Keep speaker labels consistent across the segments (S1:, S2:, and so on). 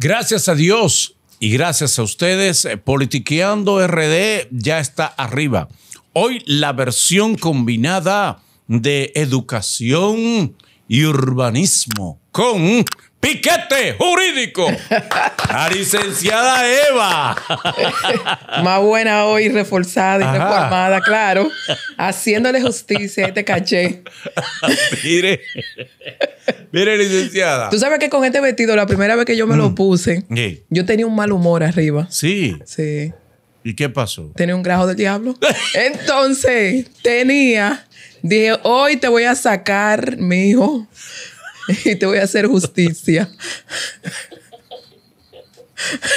S1: Gracias a Dios y gracias a ustedes, eh, Politiqueando RD ya está arriba. Hoy la versión combinada de educación y urbanismo con Piquete Jurídico, a licenciada Eva. Más
S2: buena hoy, reforzada y reformada, claro. Haciéndole justicia a este caché.
S1: mire, mire, licenciada. Tú sabes
S2: que con este vestido, la primera vez que yo me lo mm. puse, yo tenía un mal humor arriba. Sí. Sí.
S1: ¿Y qué pasó?
S2: Tenía un grajo del diablo. Entonces, tenía, dije, hoy te voy a sacar, mi hijo y te voy a hacer justicia.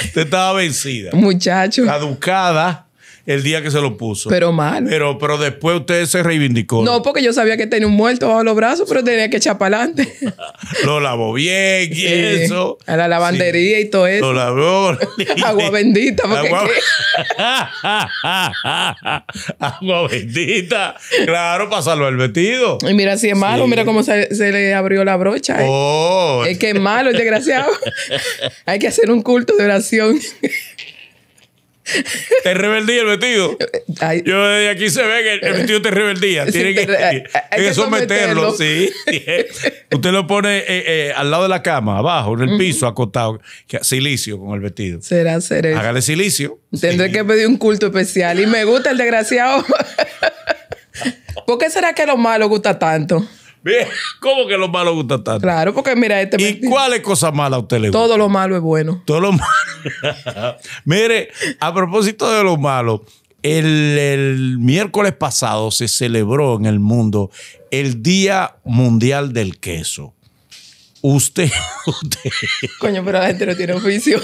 S1: Usted estaba vencida. Muchacho. Caducada el día que se lo puso. Pero mal. Pero, pero después usted se reivindicó.
S2: No, porque yo sabía que tenía un muerto bajo los brazos, pero tenía que echar para adelante.
S1: lo lavó bien y eso. A
S2: la lavandería y todo eso. Lo lavó.
S1: Agua bendita. Agua... Agua bendita. Claro, para salvar el vestido.
S2: Y mira si es malo, mira cómo se, le abrió la brocha. ¿eh? Oh. Es que es malo, es desgraciado. Hay que hacer un culto de oración.
S1: Te rebeldía el vestido. Eh, Yo desde aquí se ve que el vestido te rebeldía. Tiene que, someterlo, sí. Usted lo pone eh, eh, al lado de la cama, abajo, en el piso, acostado. Silicio con el vestido.
S2: Será será
S1: Hágale silicio.
S2: Tendré que pedir un culto especial. Y me gusta el desgraciado. ¿Por qué será que lo malo gusta
S1: tanto? ¿Cómo que lo malo gusta tanto? Claro, porque mira, este. ¿Y cuál es cosa mala a usted le Todo lo malo es bueno. Todo lo malo. Mire, a propósito de lo malo, el, miércoles pasado se celebró en el mundo el Día Mundial del Queso. Usted, usted.
S2: Coño, pero la gente no tiene oficio.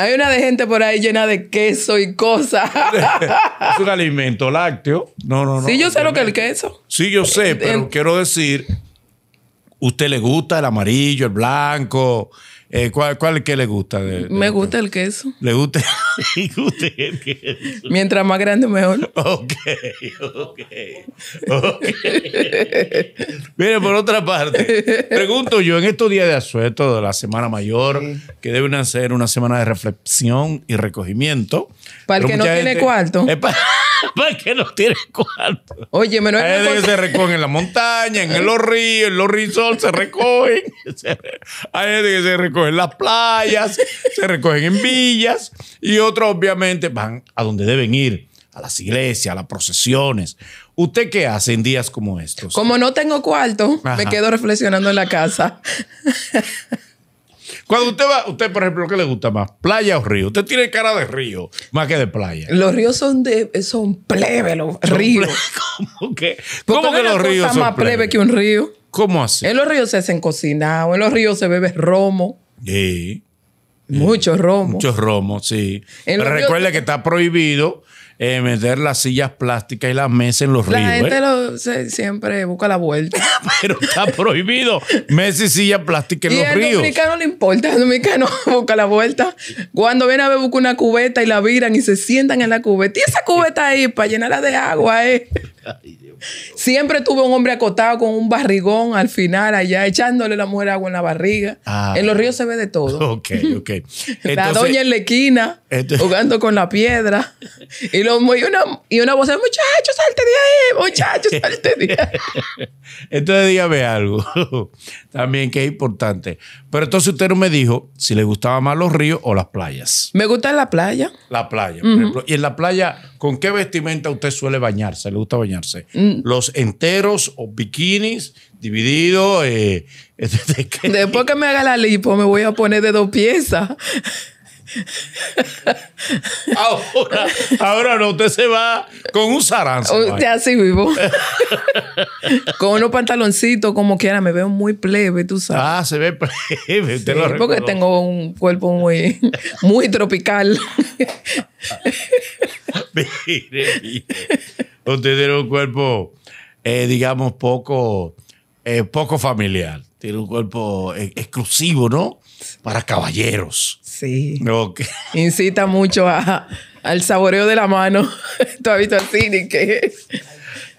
S2: Hay una de gente por ahí llena de queso y cosas.
S1: es un alimento lácteo. No, no, no. Sí, yo
S2: sé lo que es el queso.
S1: Sí, yo sé, pero quiero decir, ¿usted le gusta el amarillo, el blanco? Eh, ¿cuál, ¿Cuál que le gusta? me gusta el queso. ¿Le gusta? gusta el queso? Mientras más grande, mejor. Ok, ok, ok. Mire, por otra parte, pregunto yo, en estos días de asueto de la Semana Mayor, que deben ser una semana de reflexión y recogimiento. Para el que no tiene cuarto. ¿Por que no tienen cuarto. Oye, pero hay gente que se recogen en la montaña, en los ríos, en los rizos, se recogen. Hay gente que se recogen en las playas, se recogen en villas y otros obviamente van a donde deben ir, a las iglesias, a las procesiones. ¿Usted qué hace en días como estos? Como
S2: no tengo cuarto, me quedo reflexionando en la casa.
S1: Cuando usted va, usted, por ejemplo, ¿qué le gusta más? ¿Playa o río? Usted tiene cara de río más que de playa.
S2: Los ríos son de, son
S1: plebe, los ríos. ¿Cómo que? ¿Cómo que los ríos son más plebe?
S2: que un río? ¿Cómo así? En los ríos se hacen cocinado, en los ríos se bebe romo.
S1: Sí. Muchos romos. Muchos romos, sí. Pero recuerde que está prohibido eh, meter las sillas plásticas y las mesas en los ríos. La gente
S2: ¿eh? siempre busca la vuelta.
S1: Pero está prohibido. Mesas y sillas plásticas en los ríos. Al
S2: dominicano le importa, al dominicano busca la vuelta. Cuando viene a ver, busca una cubeta y la viran y se sientan en la cubeta. Y esa cubeta ahí para llenarla de agua, ¿eh? Siempre tuve un hombre acotado con un barrigón al final allá, echándole la mujer agua en la barriga. Ah. en los ríos se ve de todo. Ok, ok.
S1: la doña en la
S2: esquina, jugando con la piedra. Y, los, y, una, y una voz, muchachos, salte de ahí, muchachos, salte de ahí.
S1: entonces dígame algo, también que es importante. Pero entonces usted no me dijo si le gustaban más los ríos o las playas.
S2: Me gusta la playa.
S1: La playa, ejemplo. Y en la playa, ¿con qué vestimenta usted suele bañarse? ¿Le gusta bañarse? Mm. Los enteros o bikinis divididos eh, Después
S2: que me haga la lipo, me voy a poner de dos piezas. Ahora,
S1: ahora no, usted se va
S2: con un zaranzo. ya sí vivo. con unos pantaloncitos, como quiera, me veo muy plebe, tú sabes. Ah, se ve
S1: plebe. porque
S2: tengo un cuerpo muy, muy tropical.
S1: usted tiene un cuerpo, eh, digamos, poco, eh, poco familiar. Tiene un cuerpo eh, exclusivo, ¿no? Para caballeros. Sí. Incita mucho al
S2: saboreo de la mano. ¿Tú has visto al cine?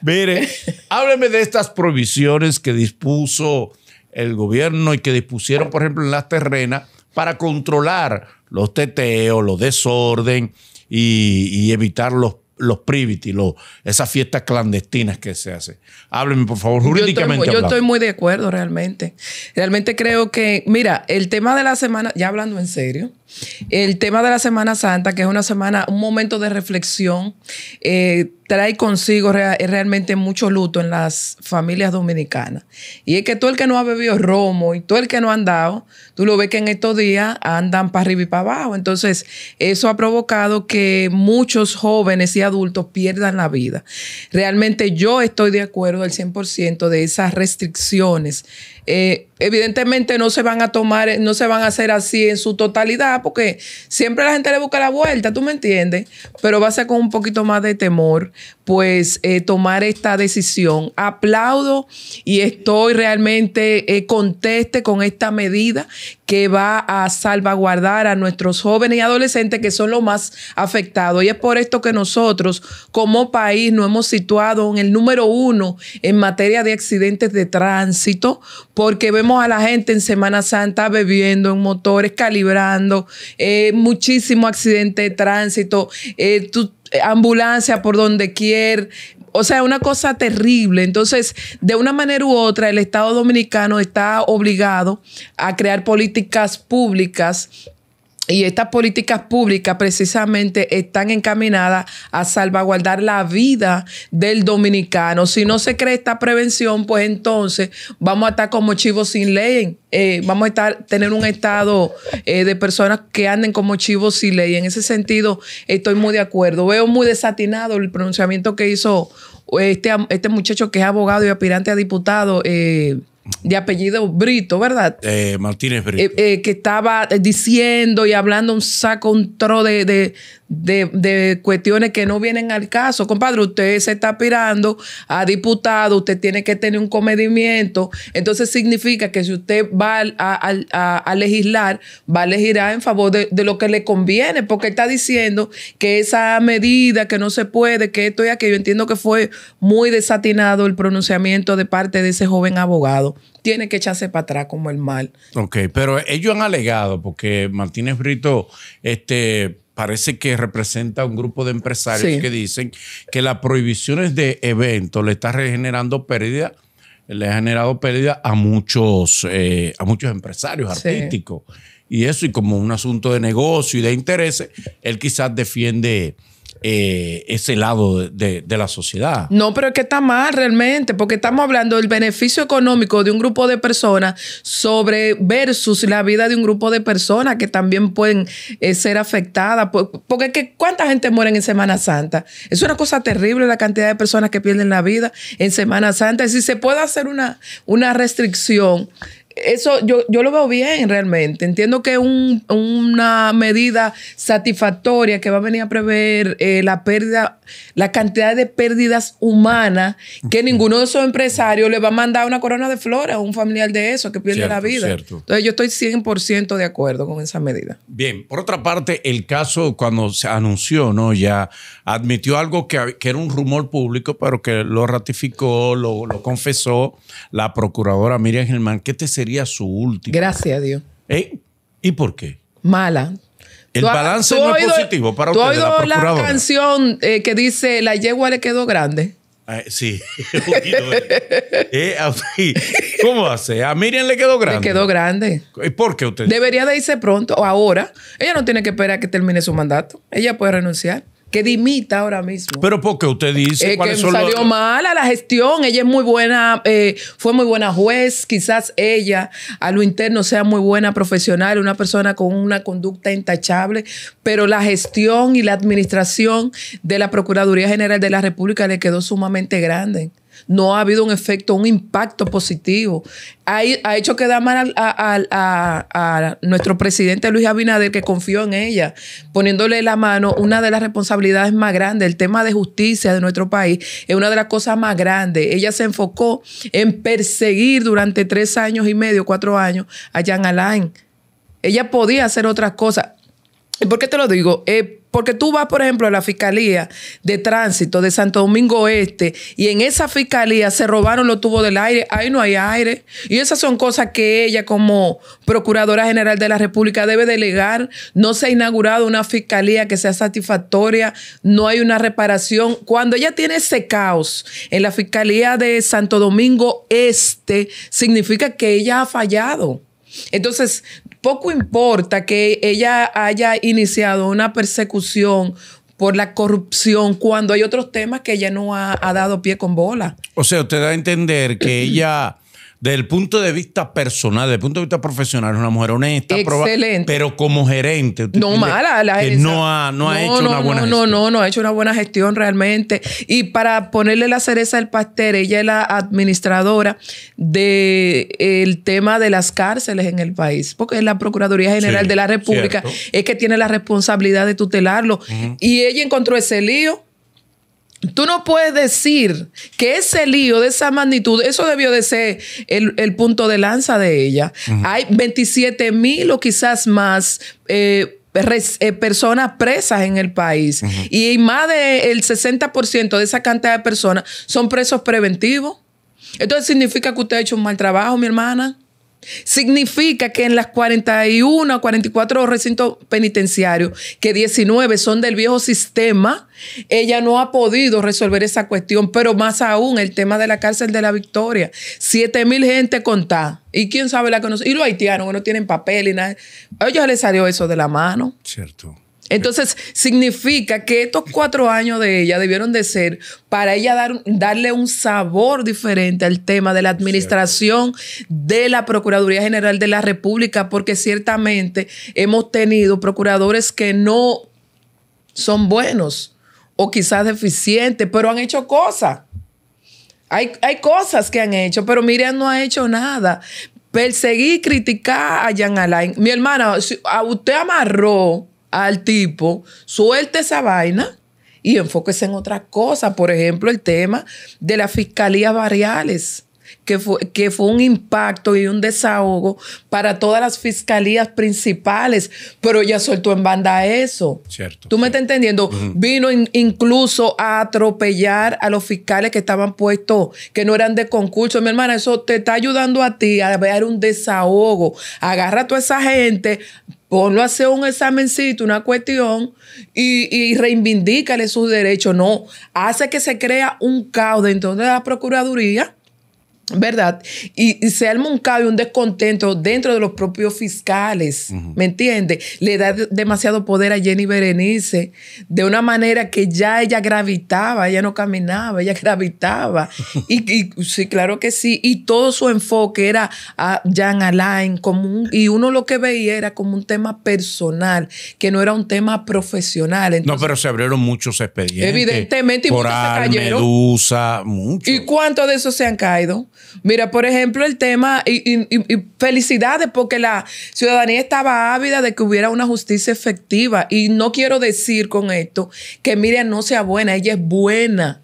S1: Mire, hábleme de estas provisiones que dispuso el gobierno y que dispusieron, por ejemplo, en las terrenas para controlar los teteos, los desorden y, y evitar los los privity, los, esas fiestas clandestinas que se hacen. Hábleme, por favor, jurídicamente. yo estoy,
S2: muy de acuerdo, realmente. Realmente creo que, mira, el tema de la semana, ya hablando en serio, el tema de la Semana Santa, que es una semana, un momento de reflexión, eh, trae consigo realmente mucho luto en las familias dominicanas. Y es que todo el que no ha bebido romo y todo el que no ha andado, tú lo ves que en estos días andan para arriba y para abajo. Entonces, eso ha provocado que muchos jóvenes y adultos pierdan la vida. Realmente yo estoy de acuerdo al 100% de esas restricciones eh, evidentemente no se van a tomar, eh, no se van a hacer así en su totalidad, porque siempre la gente le busca la vuelta, ¿tú me entiendes? Pero va a ser con un poquito más de temor, pues eh, tomar esta decisión. Aplaudo y estoy realmente eh, conteste con esta medida que va a salvaguardar a nuestros jóvenes y adolescentes que son los más afectados. Y es por esto que nosotros como país nos hemos situado en el número uno en materia de accidentes de tránsito porque vemos a la gente en Semana Santa bebiendo en motores, calibrando, eh, muchísimo accidente de tránsito, eh, eh, ambulancia por donde quiera, o sea, una cosa terrible. Entonces, de una manera u otra, el Estado dominicano está obligado a crear políticas públicas y estas políticas públicas precisamente están encaminadas a salvaguardar la vida del dominicano. Si no se cree esta prevención, pues entonces vamos a estar como chivos sin ley. Eh, vamos a estar, tener un estado eh, de personas que anden como chivos sin ley. En ese sentido, estoy muy de acuerdo. Veo muy desatinado el pronunciamiento que hizo este, este muchacho que es abogado y aspirante a diputado. Eh, de apellido Brito, ¿verdad?
S1: Eh, Martínez Brito.
S2: Eh, eh, que estaba diciendo y hablando un saco, un tro de, de, de, cuestiones que no vienen al caso. Compadre, usted se está aspirando a diputado, usted tiene que tener un comedimiento. Entonces significa que si usted va a, legislar, va a legislar en favor de, lo que le conviene, porque está diciendo que esa medida, que no se puede, que esto y aquello, entiendo que fue muy desatinado el pronunciamiento de parte de ese joven abogado. Tiene que echarse para atrás como el mal.
S1: Ok, pero ellos han alegado, porque Martínez Brito, este parece que representa un grupo de empresarios que dicen que las prohibiciones de eventos le está generando pérdida, le ha generado pérdida a muchos, eh, a muchos empresarios artísticos. Y eso, y como un asunto de negocio y de intereses, él quizás defiende eh, ese lado de, la sociedad.
S2: No, pero es que está mal realmente, porque estamos hablando del beneficio económico de un grupo de personas sobre versus la vida de un grupo de personas que también pueden eh, ser afectadas. porque es que cuánta gente muere en Semana Santa. Es una cosa terrible la cantidad de personas que pierden la vida en Semana Santa. Y si se puede hacer una, una restricción eso yo, yo lo veo bien realmente. Entiendo que es una medida satisfactoria que va a venir a prever eh, la pérdida, la cantidad de pérdidas humanas que ninguno de esos empresarios le va a mandar una corona de flores a un familiar de eso que pierde la vida. Entonces yo estoy 100% de acuerdo con esa medida.
S1: Bien, por otra parte, el caso cuando se anunció, ¿no? Ya admitió algo que, que era un rumor público, pero que lo ratificó, lo, lo confesó la procuradora Miriam Germán. ¿Qué te sería? su última. Gracias a Dios. ¿Eh? ¿Y por qué? Mala. El balance no es positivo para usted. ¿Tú la,
S2: canción eh, que dice La yegua le quedó grande?
S1: Ah, eh, ah, sí. ¿Cómo hace? A Miriam le quedó grande. Le quedó grande. ¿Y por qué usted? Debería
S2: de irse pronto o ahora. Ella no tiene que esperar a que termine su mandato. Ella puede renunciar que dimita ahora mismo.
S1: Pero porque usted dice que salió mal
S2: mala la gestión, ella es muy buena, eh, fue muy buena juez, quizás ella a lo interno sea muy buena profesional, una persona con una conducta intachable, pero la gestión y la administración de la Procuraduría General de la República le quedó sumamente grande no ha habido un efecto, un impacto positivo. Ha, ha hecho da mal a, nuestro presidente Luis Abinader, que confió en ella, poniéndole la mano una de las responsabilidades más grandes, el tema de justicia de nuestro país, es una de las cosas más grandes. Ella se enfocó en perseguir durante tres años y medio, cuatro años, a Jean Alain. Ella podía hacer otras cosas. ¿Y por qué te lo digo? Porque tú vas, por ejemplo, a la Fiscalía de Tránsito de Santo Domingo Este y en esa Fiscalía se robaron los tubos del aire, ahí no hay aire. Y esas son cosas que ella como Procuradora General de la República debe delegar. No se ha inaugurado una Fiscalía que sea satisfactoria, no hay una reparación. Cuando ella tiene ese caos en la Fiscalía de Santo Domingo Este, significa que ella ha fallado. Entonces, poco importa que ella haya iniciado una persecución por la corrupción cuando hay otros temas que ella no ha, dado pie con bola.
S1: O sea, usted da a entender que ella desde el punto de vista personal, desde el punto de vista profesional, es una mujer honesta, Excelente. pero como gerente. no mala, la no ha, no, hecho una buena gestión. No, no,
S2: no, ha hecho una buena gestión realmente. Y para ponerle la cereza al pastel, ella es la administradora del eh, tema de las cárceles en el país, porque es la Procuraduría General de la República, es que tiene la responsabilidad de tutelarlo. Y ella encontró ese lío Tú no puedes decir que ese lío de esa magnitud, eso debió de ser el, punto de lanza de ella. Hay 27 mil o quizás más. Eh, eh, personas presas en el país. Y más del por 60% de esa cantidad de personas son presos preventivos. Entonces significa que usted ha hecho un mal trabajo, mi hermana. Significa que en las 41 a 44 recintos penitenciarios, que 19 son del viejo sistema, ella no ha podido resolver esa cuestión, pero más aún el tema de la cárcel de la Victoria. 7 mil gente contá. ¿Y quién sabe la que Y los haitianos que no tienen papel y nada. A ellos les salió eso de la mano. Cierto. Entonces, significa que estos cuatro años de ella debieron de ser para ella dar, darle un sabor diferente al tema de la administración de la Procuraduría General de la República, porque ciertamente hemos tenido procuradores que no son buenos o quizás deficientes, pero han hecho cosas. Hay, hay cosas que han hecho, pero Miriam no ha hecho nada. Perseguí, criticar a Jan Alain. Mi hermana, a usted amarró al tipo, suelte esa vaina y enfóquese en otra cosa. Por ejemplo, el tema de la fiscalía barriales que fue, un impacto y un desahogo para todas las fiscalías principales, pero ya soltó en banda eso. Cierto. ¿Tú me estás entendiendo? Vino incluso a atropellar a los fiscales que estaban puestos, que no eran de concurso. Mi hermana, eso te está ayudando a ti a ver un desahogo. Agarra a toda esa gente, ponlo a hacer un examencito, una cuestión, y, y reivindícale sus derechos. No, hace que se crea un caos dentro de la Procuraduría ¿verdad? Y, se arma un un descontento dentro de los propios fiscales, ¿me entiende? Le da demasiado poder a Jenny Berenice de una manera que ya ella gravitaba, ella no caminaba, ella gravitaba. y, sí, claro que sí. Y todo su enfoque era a Jan Alain como y uno lo que veía era como un tema personal, que no era un tema profesional.
S1: no, pero se abrieron muchos expedientes. Evidentemente, y Coral, se cayeron. Medusa,
S2: ¿Y cuántos de esos se han caído? Mira, por ejemplo, el tema, y, felicidades porque la ciudadanía estaba ávida de que hubiera una justicia efectiva. Y no quiero decir con esto que Miriam no sea buena, ella es buena,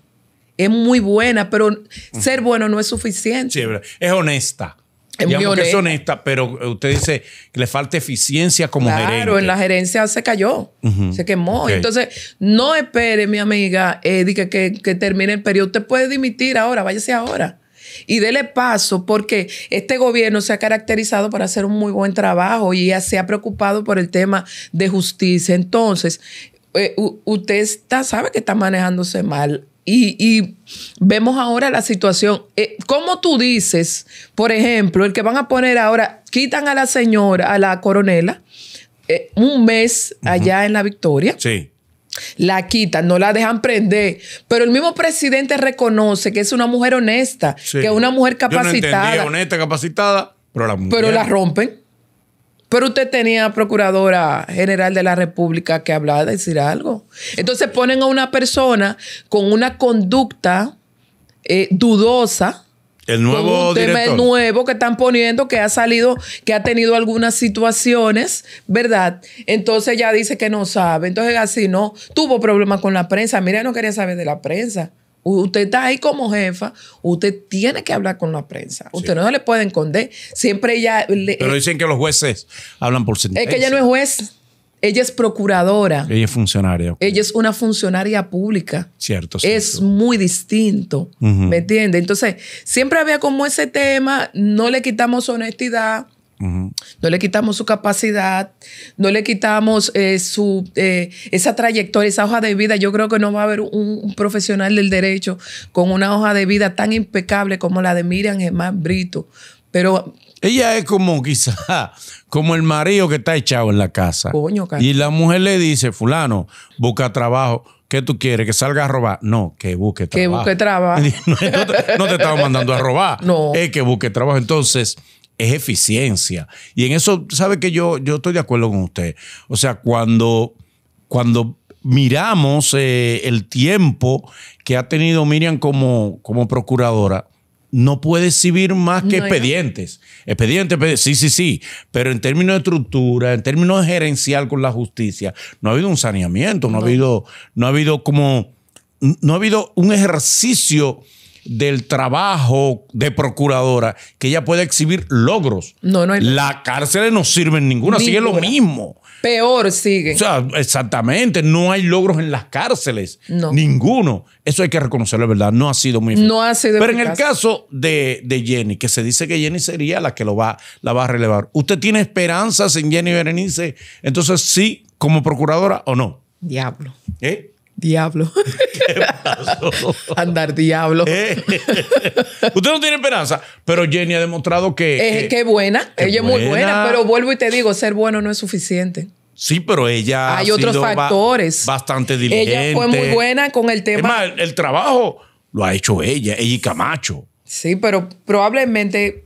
S2: es muy buena, pero ser bueno no es suficiente.
S1: Sí, es honesta. Es muy honesta. pero usted dice que le falta eficiencia como gerente. Claro, en la
S2: gerencia se cayó, se quemó. Entonces, no espere, mi amiga Eddie, eh, que, que termine el periodo. Usted puede dimitir ahora, váyase ahora y dele paso porque este gobierno se ha caracterizado por hacer un muy buen trabajo y ya se ha preocupado por el tema de justicia. Entonces, eh, usted sabe que está manejándose mal. Y, vemos ahora la situación. Eh, como tú dices, por ejemplo, el que van a poner ahora, quitan a la señora, a la coronela, eh, un mes allá en la Victoria. Sí. La quitan, no la dejan prender. Pero el mismo presidente reconoce que es una mujer honesta, que es una mujer capacitada.
S1: honesta, capacitada, pero la rompen.
S2: Pero usted tenía procuradora general de la República que hablaba de decir algo. Entonces ponen a una persona con una conducta eh, dudosa
S1: el nuevo tema nuevo
S2: que están poniendo, que ha salido, que ha tenido algunas situaciones, ¿verdad? Entonces ya dice que no sabe. Entonces así no, tuvo problemas con la prensa. Mira, no quería saber de la prensa. Usted está ahí como jefa, usted tiene que hablar con la prensa. Usted no le puede esconder. Siempre ella. Pero eh
S1: dicen que los jueces hablan por sentencia. Es que ella no es
S2: juez. Ella es procuradora.
S1: Ella es funcionaria.
S2: Ella es una funcionaria pública. Cierto. cierto. Es muy distinto. ¿Me entiendes? Entonces, siempre había como ese tema, no le quitamos su honestidad.
S1: No
S2: le quitamos su capacidad, no le quitamos eh, su, eh, esa trayectoria, esa hoja de vida. Yo creo que no va a haber un, un, profesional del derecho con una hoja de vida tan impecable como la de Miriam Germán Brito. Pero
S1: ella es como quizá, como el marido que está echado en la casa. Coño, y la mujer le dice, fulano, busca trabajo. ¿Qué tú quieres? ¿Que salga a robar? No, que busque trabajo. Que busque trabajo. no, te, estaba mandando a robar. No. Es que busque trabajo. Entonces, es eficiencia. Y en eso, ¿sabe que yo, yo estoy de acuerdo con usted? O sea, cuando, cuando miramos eh, el tiempo que ha tenido Miriam como, como procuradora, no puede exhibir más que expedientes. expedientes. sí, sí, sí. Pero en términos de estructura, en términos de gerencial con la justicia, no ha habido un saneamiento, no, ha habido, no ha habido como, no ha habido un ejercicio del trabajo de procuradora que ella pueda exhibir logros. No, no hay... la cárcel. no sirve ninguna, ninguna. sigue lo mismo.
S2: Peor sigue.
S1: O sea, exactamente. No hay logros en las cárceles. No. Ninguno. Eso hay que reconocerlo, ¿verdad? No ha sido muy No ha sido Pero en el caso de, Jenny, que se dice que Jenny sería la que lo va, la va a relevar. ¿Usted tiene esperanzas en Jenny Berenice? Entonces, sí, como procuradora o no. Diablo. ¿Eh? diablo. Andar diablo. Eh. Usted no tiene esperanza, pero Jenny ha demostrado que... Es
S2: que, buena, ella es muy buena, pero vuelvo y te digo, ser bueno no es suficiente.
S1: Sí, pero ella... Hay otros factores. bastante diligente. Ella fue muy buena
S2: con el tema... Es más,
S1: el, el trabajo lo ha hecho ella, ella y Camacho.
S2: Sí, pero probablemente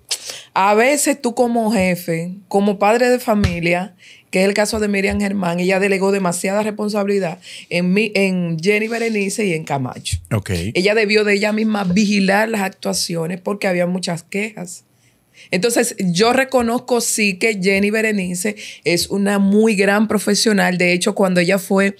S2: a veces tú como jefe, como padre de familia, que es el caso de Miriam Germán, ella delegó demasiada responsabilidad en, en Jenny Berenice y en Camacho. Ella debió de ella misma vigilar las actuaciones porque había muchas quejas. Entonces, yo reconozco sí que Jenny Berenice es una muy gran profesional. De hecho, cuando ella fue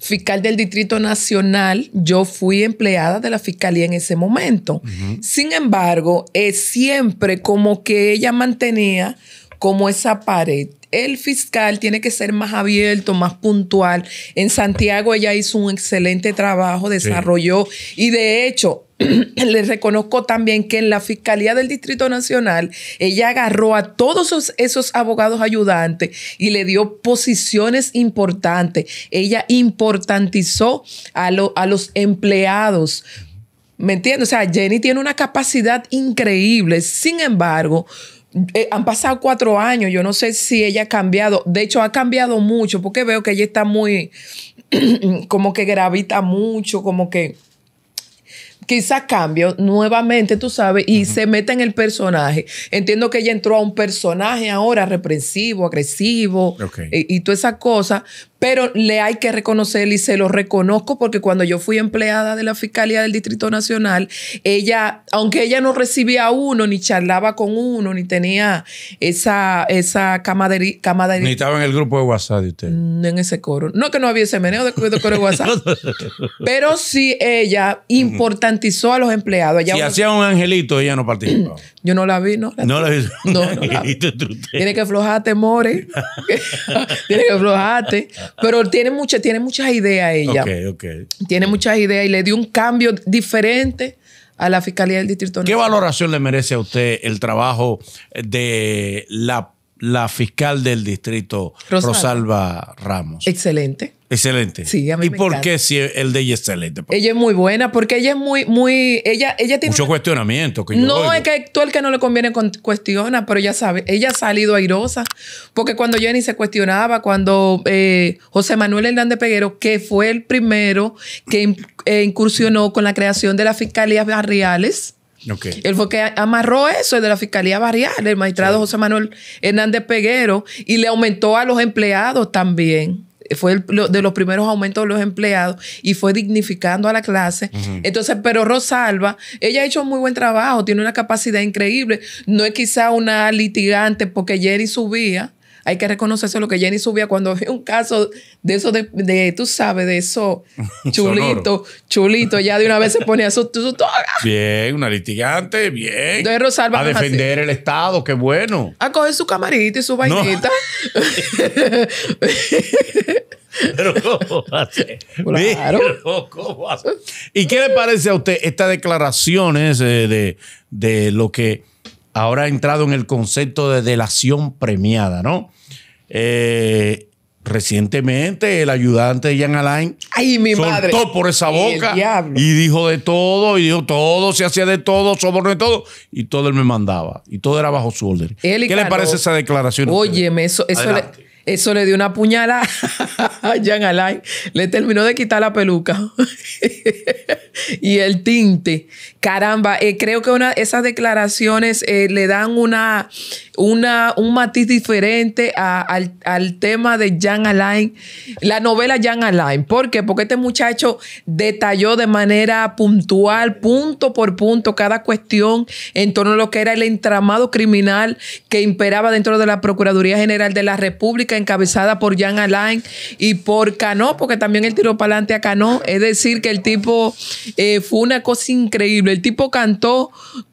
S2: fiscal del Distrito Nacional, yo fui empleada de la fiscalía en ese momento. Sin embargo, es siempre como que ella mantenía como esa pared el fiscal tiene que ser más abierto, más puntual. En Santiago ella hizo un excelente trabajo, desarrolló y de hecho le reconozco también que en la Fiscalía del Distrito Nacional ella agarró a todos esos, abogados ayudantes y le dio posiciones importantes. Ella importantizó a, a los empleados. ¿Me entiendes? O sea, Jenny tiene una capacidad increíble. Sin embargo, eh, han pasado cuatro años, yo no sé si ella ha cambiado, de hecho ha cambiado mucho, porque veo que ella está muy, como que gravita mucho, como que quizás cambio nuevamente, tú sabes, y se mete en el personaje. Entiendo que ella entró a un personaje ahora represivo, agresivo eh, y, y todas esas cosas, pero le hay que reconocer y se lo reconozco porque cuando yo fui empleada de la Fiscalía del Distrito Nacional, ella, aunque ella no recibía a uno, ni charlaba con uno, ni tenía esa, esa camaradería. ni
S1: estaba en el grupo de WhatsApp de usted.
S2: Mm, en ese coro. No que no había ese meneo de, coro de WhatsApp. pero sí ella importantizó a los empleados. si hacía
S1: un angelito, ella no participaba.
S2: yo no la vi, ¿no? no la
S1: vi. No, no la vi.
S2: Tiene que aflojarte, More. Tiene que aflojarte. Pero tiene, mucha, tiene muchas ideas ella. Okay, okay. Tiene muchas ideas y le dio un cambio diferente a la Fiscalía del Distrito ¿Qué
S1: valoración le merece a usted el trabajo de la, fiscal del distrito, Rosalba Ramos?
S2: Excelente.
S1: Excelente. Sí, ¿Y por qué si el de ella es excelente?
S2: Ella es muy buena porque ella es muy, muy, ella, ella tiene... Mucho
S1: cuestionamiento. Que no, es
S2: que tú el que no le conviene cuestiona, pero ya sabe, ella ha salido airosa. Porque cuando Jenny se cuestionaba, cuando eh, José Manuel Hernández Peguero, que fue el primero que eh, incursionó con la creación de las fiscalías barriales, Okay. Él fue que amarró eso de la Fiscalía Barrial, el magistrado José Manuel Hernández Peguero, y le aumentó a los empleados también fue el, de los primeros aumentos de los empleados y fue dignificando a la clase. Entonces, pero Rosalba, ella ha hecho un muy buen trabajo, tiene una capacidad increíble, no es quizá una litigante porque Jerry subía hay que reconocerse lo que Jenny subía cuando había un caso de eso de, tú sabes, de eso chulito, chulito, ya de una vez se ponía. su, toga.
S1: Bien, una litigante, bien. De A defender el Estado, qué bueno.
S2: A coger su camarita y su vainita.
S1: Pero ¿cómo hace? Claro. ¿cómo ¿Y qué le parece a usted estas declaraciones eh, de, de lo que ahora ha entrado en el concepto de delación premiada, ¿no? Eh, recientemente el ayudante de Jan Alain
S2: ¡Ay, mi por esa boca
S1: y dijo de todo, y dijo todo, se hacía de todo, soborno de todo, y todo él me mandaba, y todo era bajo su orden. ¿Qué le parece esa declaración? Óyeme, eso, eso
S2: eso le dio una puñalada a Jean Alain. Le terminó de quitar la peluca y el tinte. Caramba, eh, creo que una, esas declaraciones eh, le dan una una, un matiz diferente al, tema de Jan Alain, la novela Jan Alain. ¿Por qué? Porque este muchacho detalló de manera puntual, punto por punto, cada cuestión en torno a lo que era el entramado criminal que imperaba dentro de la Procuraduría General de la República, encabezada por Jan Alain y por Cano, porque también él tiró para adelante a Cano. Es decir, que el tipo eh, fue una cosa increíble. El tipo cantó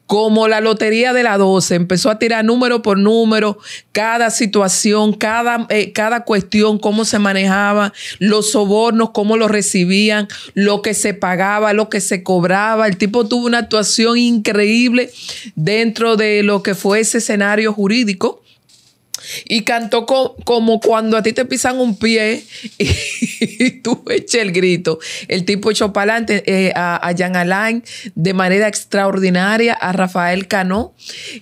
S2: como la lotería de la 12, empezó a tirar número por número, cada situación, cada, eh, cada cuestión, cómo se manejaba, los sobornos, cómo los recibían, lo que se pagaba, lo que se cobraba. El tipo tuvo una actuación increíble dentro de lo que fue ese escenario jurídico y cantó como cuando a ti te pisan un pie y, tú eches el grito. El tipo echó para adelante eh, a, a, Jean Alain de manera extraordinaria, a Rafael Cano.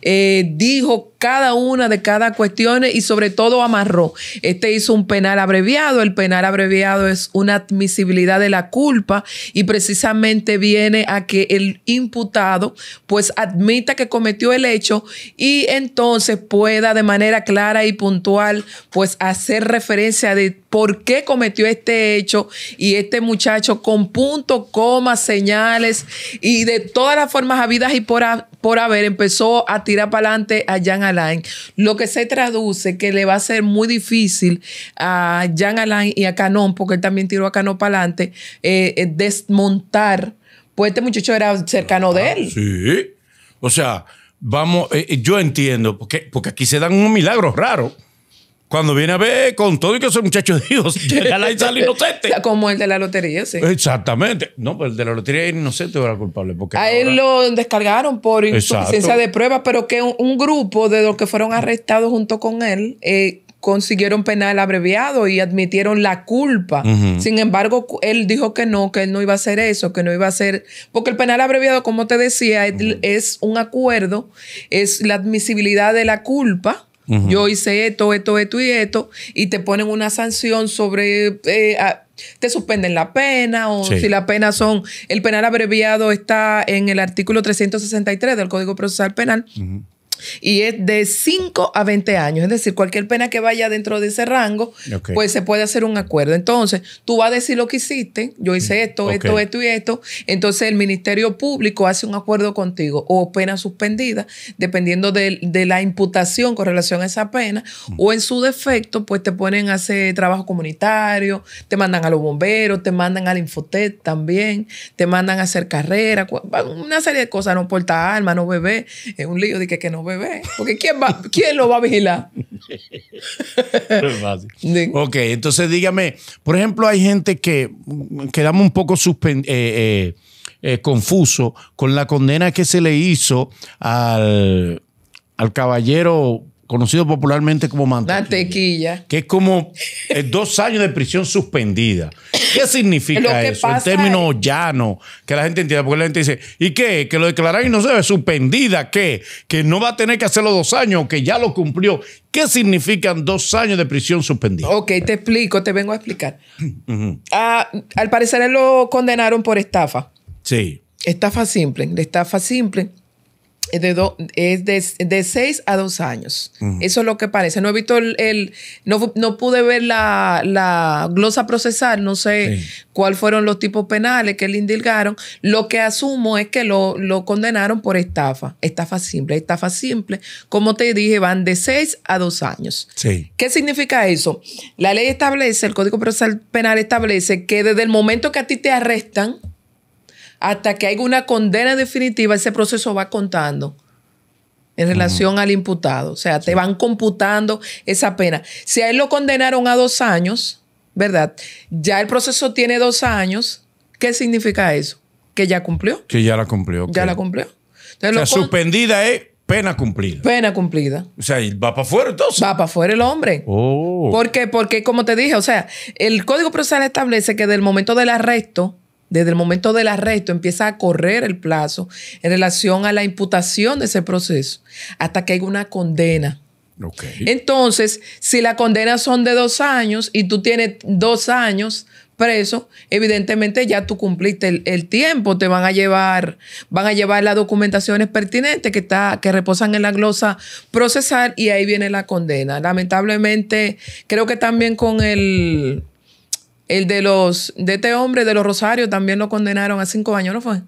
S2: Eh, dijo cada una de cada cuestión y sobre todo amarró. Este hizo un penal abreviado. El penal abreviado es una admisibilidad de la culpa y precisamente viene a que el imputado pues admita que cometió el hecho y entonces pueda de manera clara y puntual, pues hacer referencia de por qué cometió este hecho y este muchacho con punto, coma, señales y de todas las formas habidas y por, por haber empezó a tirar para adelante a Jean Alain, lo que se traduce que le va a ser muy difícil a Jean Alain y a Canón, porque él también tiró a Canón para adelante, eh, eh, desmontar, pues este muchacho era cercano de ah, él.
S1: Sí, o sea vamos, eh, eh, yo entiendo, porque, porque aquí se dan unos milagros raros. Cuando viene a ver con todo y que muchachos muchacho Dios, llega y sale inocente.
S2: Como el de la lotería, sí.
S1: Exactamente. No, pero pues el de la lotería es inocente o era culpable. a
S2: él lo descargaron por insuficiencia de pruebas, pero que un, un, grupo de los que fueron arrestados junto con él eh, consiguieron penal abreviado y admitieron la culpa. Sin embargo, él dijo que no, que él no iba a hacer eso, que no iba a hacer, porque el penal abreviado, como te decía, es un acuerdo, es la admisibilidad de la culpa. Yo hice esto, esto, esto y esto, y te ponen una sanción sobre, eh, te suspenden la pena o si la pena son, el penal abreviado está en el artículo 363 del Código Procesal Penal y es de 5 a 20 años. Es decir, cualquier pena que vaya dentro de ese rango, pues se puede hacer un acuerdo. Entonces, tú vas a decir lo que hiciste, yo hice mm, esto, esto, esto y esto. Entonces, el Ministerio Público hace un acuerdo contigo o pena suspendida, dependiendo de, la imputación con relación a esa pena, mm. o en su defecto, pues te ponen a hacer trabajo comunitario, te mandan a los bomberos, te mandan al Infotec también, te mandan a hacer carrera, una serie de cosas, no porta alma, no bebé, es un lío de que no porque ¿quién, va, lo va a vigilar?
S1: ok, entonces dígame, por ejemplo, hay gente que quedamos un poco eh, eh, eh, confuso con la condena que se le hizo al, caballero conocido popularmente como Mantequilla.
S2: tequilla,
S1: Que es como dos años de prisión suspendida. ¿Qué significa eso? En términos llano que la gente entienda, porque la gente dice, ¿y qué? Que lo declararon y no se ve suspendida, ¿qué? Que no va a tener que hacerlo dos años, que ya lo cumplió. ¿Qué significan dos años de prisión suspendida? Ok, te explico, te
S2: vengo a explicar. Ah, al parecer lo condenaron por estafa. Sí. Estafa simple, de estafa simple de es de, de 6 a dos años. Eso es lo que parece. No he visto el... no, pude ver la, glosa procesal, no sé cuáles fueron los tipos penales que le indilgaron. Lo que asumo es que lo, condenaron por estafa, estafa simple. Estafa simple, como te dije, van de 6 a dos años. Sí. ¿Qué significa eso? La ley establece, el Código Procesal Penal establece que desde el momento que a ti te arrestan, hasta que haya una condena definitiva, ese proceso va contando en relación al imputado. O sea, te van computando esa pena. Si a él lo condenaron a dos años, ¿verdad? Ya el proceso tiene dos años. ¿Qué significa eso? Que ya cumplió.
S1: Que ya la cumplió. Ya la cumplió. Entonces, o suspendida es pena cumplida.
S2: Pena cumplida.
S1: O sea, va para afuera entonces. Va para afuera el hombre. Oh.
S2: ¿Por qué? Porque, como te dije, o sea, el Código Procesal establece que del momento del arresto desde el momento del arresto empieza a correr el plazo en relación a la imputación de ese proceso hasta que hay una condena. Entonces, si la condena son de dos años y tú tienes dos años preso, evidentemente ya tú cumpliste el, tiempo, te van a llevar, van a llevar las documentaciones pertinentes que, está, que reposan en la glosa procesal y ahí viene la condena. Lamentablemente, creo que también con el el de los, de este hombre de los Rosarios también lo condenaron a cinco años, ¿no fue?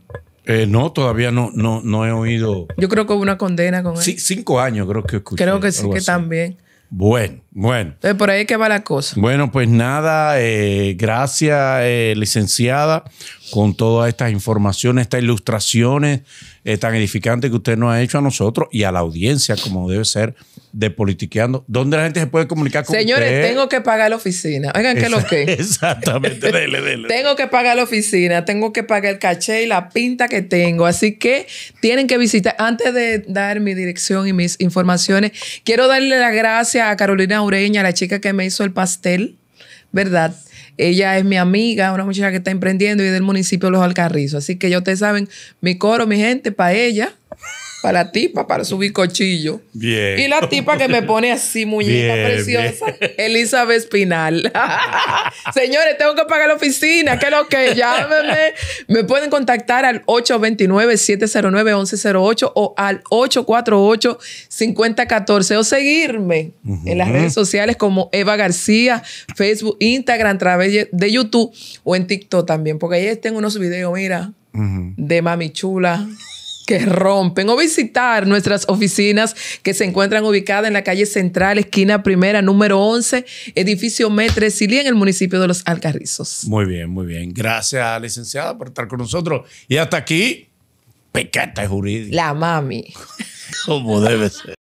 S1: Eh, no, todavía no, no, no he oído. Yo
S2: creo que hubo una condena con
S1: él. Sí, cinco años creo que escuché. Creo que sí, que también. Bueno, bueno. Entonces por ahí es que va la cosa. Bueno, pues nada, eh, gracias eh, licenciada con todas estas informaciones, estas ilustraciones tan edificantes que usted nos ha hecho a nosotros y a la audiencia como debe ser de politiqueando, donde la gente se puede comunicar con Señores, tengo
S2: que pagar la oficina. Oigan, ¿qué lo
S1: que? Exactamente, dele, dele. tengo
S2: que pagar la oficina, tengo que pagar el caché y la pinta que tengo. Así que tienen que visitar. Antes de dar mi dirección y mis informaciones, quiero darle las gracias a Carolina Ureña, la chica que me hizo el pastel, ¿verdad? Ella es mi amiga, una muchacha que está emprendiendo y del municipio Los Alcarrizos. Así que ya ustedes saben, mi coro, mi gente, para ella para la tipa, para subir cochillo
S1: Bien. Y la tipa que me
S2: pone así, muñeca preciosa, Elizabeth Pinal Señores, tengo que pagar la oficina, que lo que llámeme Me pueden contactar al 829-709-1108 o al 848-5014 o seguirme en las redes sociales como Eva García, Facebook, Instagram, a través de YouTube o en TikTok también, porque ahí tengo unos videos, mira, de mami chula que rompen o visitar nuestras oficinas que se encuentran ubicadas en la calle Central, esquina primera, número 11, edificio Metre Silí, en el municipio de Los Alcarrizos.
S1: Muy bien, muy bien. Gracias, licenciada, por estar con nosotros. Y hasta aquí, Pecata Jurídica. La mami. Como debe ser.